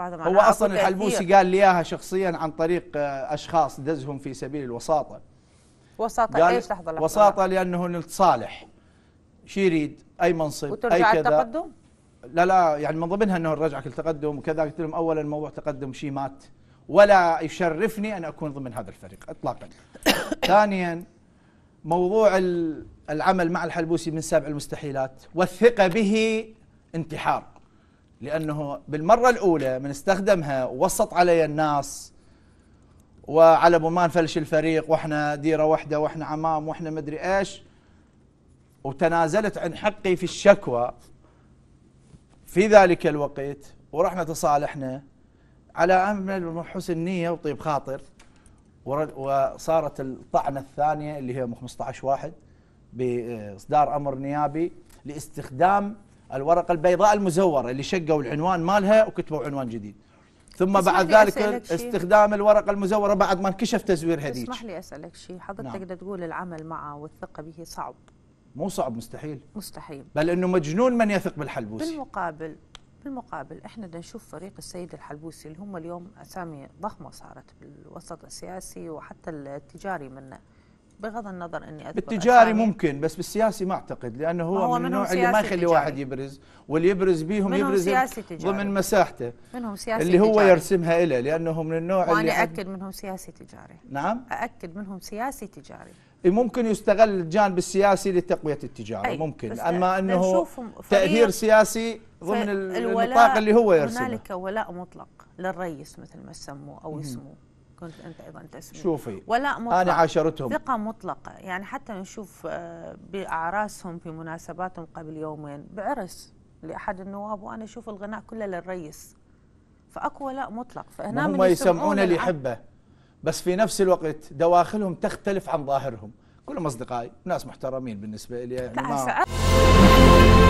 هو اصلا الحلبوسي قال لي اياها شخصيا عن طريق آه، اشخاص دزهم في سبيل الوساطه وساطه ايش لحظه لحظه وساطه لانه نتصالح شي يريد اي منصب وترجع اي كذا التقدم؟ لا لا يعني من ضمنها انه الرجعه للتقدم وكذا قلت لهم اولا موضوع تقدم شيء مات ولا يشرفني ان اكون ضمن هذا الفريق اطلاقا. ثانيا موضوع العمل مع الحلبوسي من سبع المستحيلات والثقه به انتحار لأنه بالمرة الأولى من استخدمها ووسط علي الناس وعلى ابو ما نفلش الفريق واحنا ديرة واحدة واحنا عمام واحنا مدري ايش وتنازلت عن حقي في الشكوى في ذلك الوقت ورحنا تصالحنا على امل وحسن نيه وطيب خاطر وصارت الطعنه الثانيه اللي هي 15 واحد باصدار امر نيابي لاستخدام الورقه البيضاء المزوره اللي شقوا العنوان مالها وكتبوا عنوان جديد ثم بعد ذلك استخدام الورقه المزوره بعد ما انكشف تزوير هذيك اسمح لي اسالك شيء حضرتك نعم. تقول العمل معه والثقه به صعب مو صعب مستحيل مستحيل بل انه مجنون من يثق بالحلبوسي بالمقابل بالمقابل احنا بدنا نشوف فريق السيد الحلبوسي اللي هم اليوم اسامي ضخمه صارت بالوسط السياسي وحتى التجاري منه بغض النظر اني اذكر بالتجاري أسامي. ممكن بس بالسياسي ما اعتقد لانه هو, هو من النوع اللي ما يخلي واحد يبرز واللي يبرز بيهم يبرز سياسي تجاري. ضمن مساحته منهم سياسي اللي هو تجاري. يرسمها له لانه من النوع وانا اللي اكد منهم سياسي تجاري نعم اكد منهم سياسي تجاري إيه، ممكن يستغل الجانب السياسي لتقويه التجاره ممكن اما انه تاثير سياسي ضمن النطاق اللي هو يرسمه هنالك ولاء مطلق للرئيس مثل ما سموه او يسموه كنت أنت أيضا تسمي شوفي ولا مطلق أنا عاشرتهم ثقة مطلقة يعني حتى نشوف آه، بأعراسهم في مناسباتهم قبل يومين بعرس لأحد النواب وأنا أشوف الغناء كله للريس فأكو ولاء مطلق فهنا هم يسمعون اللي يحبه بس في نفس الوقت دواخلهم تختلف عن ظاهرهم كلهم أصدقائي ناس محترمين بالنسبة لي يعني